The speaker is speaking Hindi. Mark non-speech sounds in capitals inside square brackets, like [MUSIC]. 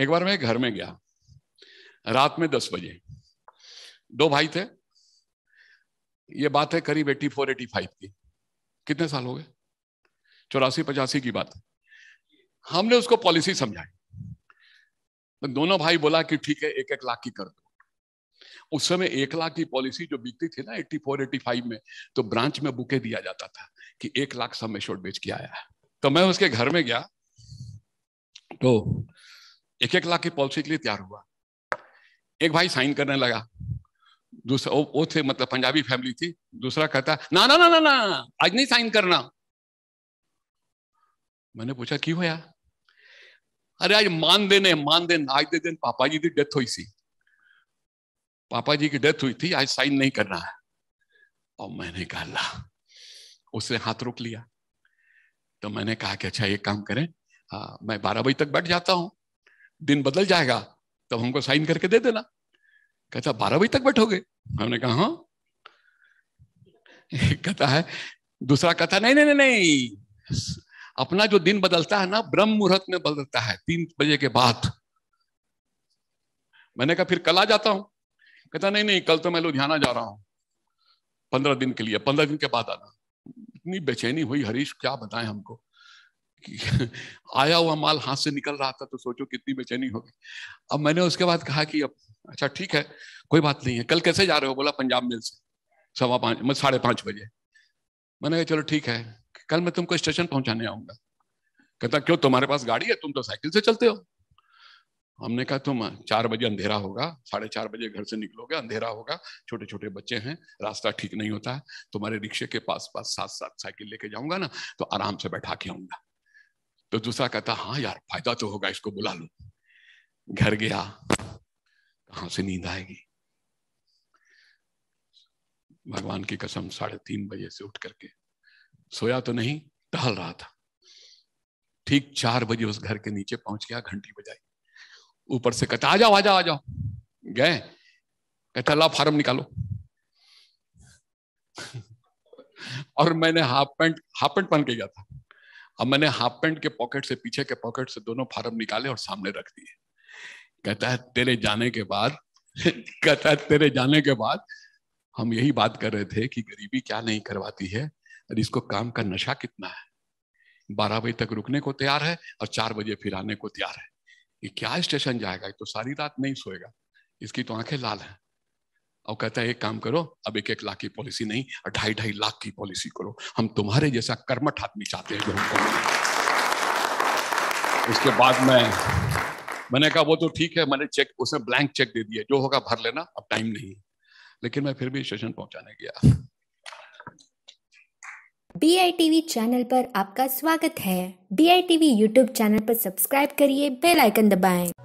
एक बार मैं घर में गया रात में दस बजे दो भाई थे ये बात है करीब एटी फोर एटी फाइव की कितने साल हो गए चौरासी पचासी की बात हमने उसको पॉलिसी समझाई तो दोनों भाई बोला कि ठीक है एक एक लाख की कर दो उस समय एक लाख की पॉलिसी जो बिकती थी ना एट्टी फोर एटी फाइव में तो ब्रांच में बुके दिया जाता था कि एक लाख सब में बेच के आया तो मैं उसके घर में गया तो एक एक लाख की पॉलिसी के लिए तैयार हुआ एक भाई साइन करने लगा दूसरा वो, वो थे मतलब पंजाबी फैमिली थी दूसरा कहता ना ना ना ना ना आज नहीं साइन करना मैंने पूछा क्यों होया अरे आज मान देने मान दे आज दे दिन पापा जी की डेथ हुई थी पापा जी की डेथ हुई थी आज साइन नहीं करना है और मैंने कहा ला उसने हाथ रोक लिया तो मैंने कहा कि अच्छा एक काम करें हाँ मैं बारह बजे तक बैठ जाता हूं दिन बदल जाएगा तब हमको साइन करके दे देना कहता बारह बजे तक बैठोगे हमने कहा हाँ कहता है दूसरा कहता नहीं नहीं नहीं अपना जो दिन बदलता है ना ब्रह्म मुहूर्त में बदलता है तीन बजे के बाद मैंने कहा फिर कल आ जाता हूं कहता नहीं नहीं कल तो मैं लुधियाना जा रहा हूं पंद्रह दिन के लिए पंद्रह दिन के बाद आना इतनी बेचैनी हुई हरीश क्या बताएं हमको [LAUGHS] आया हुआ माल हाथ से निकल रहा था तो सोचो कितनी बेचैनी होगी अब मैंने उसके बाद कहा कि अब अच्छा ठीक है कोई बात नहीं है कल कैसे जा रहे हो बोला पंजाब मेल से सवा पाँच मतलब साढ़े पाँच बजे मैंने कहा चलो ठीक है कल मैं तुमको स्टेशन पहुंचाने आऊंगा कहता क्यों तुम्हारे पास गाड़ी है तुम तो साइकिल से चलते हो हमने कहा तुम चार बजे अंधेरा होगा साढ़े चार बजे घर से निकलोगे अंधेरा होगा छोटे छोटे बच्चे हैं रास्ता ठीक नहीं होता है तुम्हारे रिक्शे के पास पास साथ साथ साइकिल लेके जाऊंगा ना तो आराम से बैठा के आऊंगा तो दूसरा कहता हाँ यार फायदा तो होगा इसको बुला लो घर गया कहां से नींद आएगी भगवान की कसम साढ़े तीन बजे से उठ करके सोया तो नहीं टहल रहा था ठीक चार बजे उस घर के नीचे पहुंच गया घंटी बजाई ऊपर से कहता आ जाओ आ जाओ आ जाओ गए कहता ला फार्म निकालो [LAUGHS] और मैंने हाफ पैंट हाफ पैंट पहन के गया था अब मैंने हाफ पैंट के पॉकेट से पीछे के पॉकेट से दोनों फार्म निकाले और सामने रख दिए कहता है तेरे जाने के बाद [LAUGHS] कहता है तेरे जाने के बाद हम यही बात कर रहे थे कि गरीबी क्या नहीं करवाती है और इसको काम का नशा कितना है बारह बजे तक रुकने को तैयार है और चार बजे फिर आने को तैयार है ये क्या स्टेशन जाएगा तो सारी रात नहीं सोएगा इसकी तो आंखें लाल है और कहते हैं एक काम करो अब एक एक लाख की पॉलिसी नहीं ढाई ढाई लाख की पॉलिसी करो हम तुम्हारे जैसा कर्मठ आदमी चाहते हैं जो हमको उसके बाद में मैंने कहा वो तो ठीक है मैंने चेक उसने ब्लैंक चेक दे दिया जो होगा भर लेना अब टाइम नहीं लेकिन मैं फिर भी स्टेशन पहुंचाने गया डी चैनल पर आपका स्वागत है D I TV YouTube channel पर सब्सक्राइब करिए बेल आइकन दबाएं।